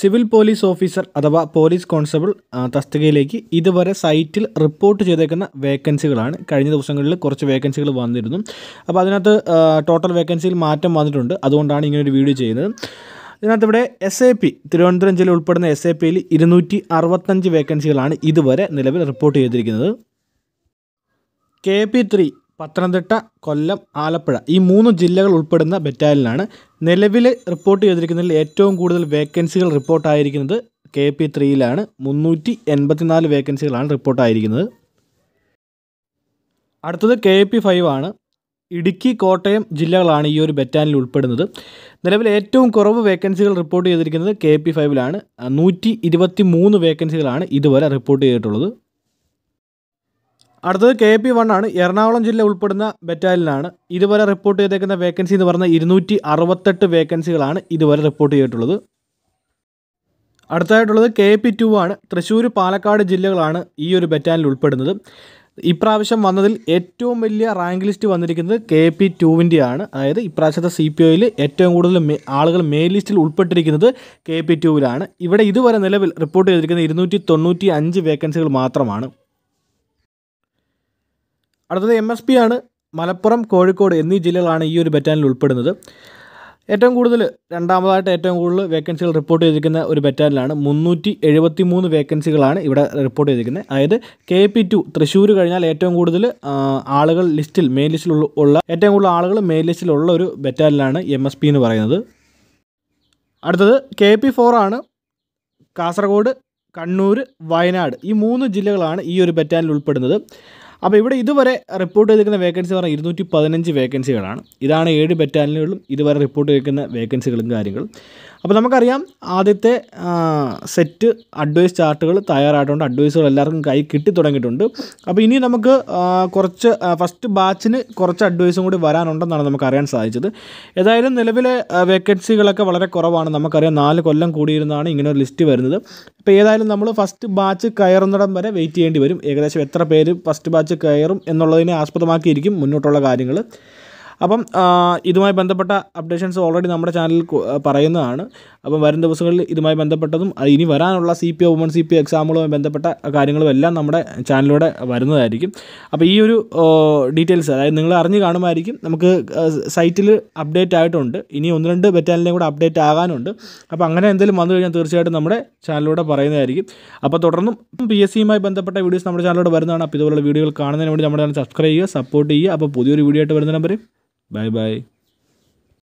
Civil police officer അഥവാ police constable തസ്തികയിലേക്ക് ഇതുവരെ സൈറ്റിൽ റിപ്പോർട്ട് ചെയ്തേക്കുന്ന വേക്കൻസികളാണ് കഴിഞ്ഞ ദിവസങ്ങളിൽ കുറച്ച് വേക്കൻസികൾ വന്നിരുന്നു അപ്പോൾ അതിനകത്ത് ടോട്ടൽ വേക്കൻസിയിൽ മാറ്റം വന്നിട്ടുണ്ട് അതുകൊണ്ടാണ് ഇങ്ങനൊരു വീഡിയോ ചെയ്യുന്നത് ഇതിനകത്ത് ഇവിടെ എസ് എ പി തിരുവനന്തപുരം ജില്ല ഉൾപ്പെടുന്ന എസ് എ പിയിൽ ഇരുന്നൂറ്റി അറുപത്തഞ്ച് വേക്കൻസികളാണ് ഇതുവരെ നിലവിൽ റിപ്പോർട്ട് ചെയ്തിരിക്കുന്നത് K P three Pathanamthitta Kollam Alappuzha ഈ മൂന്ന് ജില്ലകൾ ഉൾപ്പെടുന്ന ബറ്റാലിയനാണ് നിലവിൽ റിപ്പോർട്ട് ചെയ്തിരിക്കുന്നതിൽ ഏറ്റവും കൂടുതൽ വേക്കൻസികൾ റിപ്പോർട്ടായിരിക്കുന്നത് കെ പി ത്രീയിലാണ് മുന്നൂറ്റി എൺപത്തിനാല് വേക്കൻസികളാണ് റിപ്പോർട്ടായിരിക്കുന്നത് അടുത്തത് കെ പി ഫൈവ് ആണ് ഇടുക്കി കോട്ടയം ജില്ലകളാണ് ഈ ഒരു ബെറ്റാനിൽ ഉൾപ്പെടുന്നത് നിലവിൽ ഏറ്റവും കുറവ് വേക്കൻസികൾ റിപ്പോർട്ട് ചെയ്തിരിക്കുന്നത് കെ പി ഫൈവിലാണ് നൂറ്റി ഇരുപത്തി മൂന്ന് വേക്കൻസികളാണ് ഇതുവരെ റിപ്പോർട്ട് ചെയ്തിട്ടുള്ളത് അടുത്തത് കെ പി വൺ ആണ് എറണാകുളം ജില്ല ഉൾപ്പെടുന്ന ബെറ്റാലിനാണ് ഇതുവരെ റിപ്പോർട്ട് ചെയ്തേക്കുന്ന വേക്കൻസി എന്ന് പറഞ്ഞാൽ ഇരുന്നൂറ്റി അറുപത്തെട്ട് വേക്കൻസികളാണ് ഇതുവരെ റിപ്പോർട്ട് ചെയ്തിട്ടുള്ളത് അടുത്തതായിട്ടുള്ളത് കെ പി ടു ആണ് തൃശ്ശൂർ പാലക്കാട് ജില്ലകളാണ് ഈ ഒരു ബറ്റാലിൽ ഉൾപ്പെടുന്നത് ഇപ്രാവശ്യം വന്നതിൽ ഏറ്റവും വലിയ റാങ്ക് ലിസ്റ്റ് വന്നിരിക്കുന്നത് കെ പി ടുവിൻ്റെ ആണ് അതായത് ഇപ്രാവശ്യത്തെ സി പി ഒയിൽ ഏറ്റവും കൂടുതൽ ആളുകൾ മെയിൻ ലിസ്റ്റിൽ ഉൾപ്പെട്ടിരിക്കുന്നത് കെ പി ടുവിലാണ് ഇവിടെ ഇതുവരെ നിലവിൽ റിപ്പോർട്ട് ചെയ്തിരിക്കുന്ന ഇരുന്നൂറ്റി തൊണ്ണൂറ്റി അഞ്ച് വേക്കൻസികൾ മാത്രമാണ് അടുത്തത് എം എസ് പി ആണ് മലപ്പുറം കോഴിക്കോട് എന്നീ ജില്ലകളാണ് ഈ ഒരു ബറ്റാലിൽ ഉൾപ്പെടുന്നത് ഏറ്റവും കൂടുതൽ രണ്ടാമതായിട്ട് ഏറ്റവും കൂടുതൽ വേക്കൻസികൾ റിപ്പോർട്ട് ചെയ്തിരിക്കുന്ന ഒരു ബറ്റാലിലാണ് മുന്നൂറ്റി എഴുപത്തി മൂന്ന് വേക്കൻസികളാണ് ഇവിടെ റിപ്പോർട്ട് ചെയ്തിരിക്കുന്നത് അതായത് കെ പി ടു തൃശ്ശൂർ കഴിഞ്ഞാൽ ഏറ്റവും കൂടുതൽ ആളുകൾ ലിസ്റ്റിൽ മെയിൻ ലിസ്റ്റിലുള്ള ഉള്ള ഏറ്റവും കൂടുതൽ ആളുകൾ മെയിൻ ലിസ്റ്റിലുള്ള ഒരു ബറ്റാലിലാണ് എം എസ് പി എന്ന് പറയുന്നത് അടുത്തത് കെ പി ഫോർ ആണ് കാസർഗോഡ് കണ്ണൂർ വയനാട് ഈ മൂന്ന് ജില്ലകളാണ് ഈ ഒരു ബറ്റാലിൽ ഉൾപ്പെടുന്നത് അപ്പോൾ ഇവിടെ ഇതുവരെ റിപ്പോർട്ട് ചെയ്തിരിക്കുന്ന വേക്കൻസി പറഞ്ഞാൽ ഇരുന്നൂറ്റി പതിനഞ്ച് വേക്കൻസികളാണ് ഇതാണ് ഏഴ് ബറ്റാലിയനുകളിലും ഇതുവരെ റിപ്പോർട്ട് ചെയ്തിരിക്കുന്ന വേക്കൻസികളും കാര്യങ്ങളും അപ്പോൾ നമുക്കറിയാം ആദ്യത്തെ സെറ്റ് അഡ്വൈസ് ചാർട്ടുകൾ തയ്യാറായിട്ടുണ്ട് അഡ്വൈസുകൾ എല്ലാവർക്കും കൈ കിട്ടി തുടങ്ങിയിട്ടുണ്ട് അപ്പോൾ ഇനി നമുക്ക് കുറച്ച് ഫസ്റ്റ് ബാച്ചിന് കുറച്ച് അഡ്വൈസും കൂടി വരാനുണ്ടെന്നാണ് നമുക്കറിയാൻ സാധിച്ചത് ഏതായാലും നിലവിലെ വേക്കൻസികളൊക്കെ വളരെ കുറവാണ് നമുക്കറിയാം നാല് കൊല്ലം കൂടിയിരുന്നാണ് ഇങ്ങനെ ഒരു ലിസ്റ്റ് വരുന്നത് അപ്പോൾ ഏതായാലും നമ്മൾ ഫസ്റ്റ് ബാച്ച് കയറുന്നിടം വരെ വെയിറ്റ് ചെയ്യേണ്ടി വരും ഏകദേശം എത്ര പേര് ഫസ്റ്റ് ബാച്ച് കയറും എന്നുള്ളതിനെ ആസ്പദമാക്കിയിരിക്കും മുന്നോട്ടുള്ള കാര്യങ്ങൾ അപ്പം ഇതുമായി ബന്ധപ്പെട്ട അപ്ഡേഷൻസ് ഓൾറെഡി നമ്മുടെ ചാനലിൽ പറയുന്നതാണ് അപ്പം വരും ദിവസങ്ങളിൽ ഇതുമായി ബന്ധപ്പെട്ടതും ഇനി വരാനുള്ള C P O woman C P എക്സാമുകളുമായി ബന്ധപ്പെട്ട കാര്യങ്ങളും എല്ലാം നമ്മുടെ ചാനലിലൂടെ വരുന്നതായിരിക്കും അപ്പോൾ ഈ ഒരു ഡീറ്റെയിൽസ് അതായത് നിങ്ങൾ അറിഞ്ഞു കാണുമായിരിക്കും നമുക്ക് സൈറ്റിൽ അപ്ഡേറ്റ് ആയിട്ടുണ്ട് ഇനി ഒന്ന് രണ്ട് ബറ്റാലിനെയും കൂടെ അപ്ഡേറ്റ് ആകാനുണ്ട് അപ്പോൾ അങ്ങനെ എന്തെങ്കിലും വന്നു കഴിഞ്ഞാൽ തീർച്ചയായിട്ടും നമ്മുടെ ചാനലിലൂടെ പറയുന്നതായിരിക്കും അപ്പോൾ തുടർന്നും പി എസ് സിയുമായി ബന്ധപ്പെട്ട വീഡിയോസ് നമ്മുടെ ചാനലിലൂടെ വരുന്നതാണ് അപ്പോൾ ഇതുപോലുള്ള വീഡിയോകൾ കാണുന്നതിന് വേണ്ടി നമ്മുടെ ചാനൽ സബ്സ്ക്രൈബ് ചെയ്യുക സപ്പോർട്ട് ചെയ്യുക അപ്പോൾ പുതിയൊരു വീഡിയോ ആയിട്ട് വരുന്ന നമ്പർ Bye bye.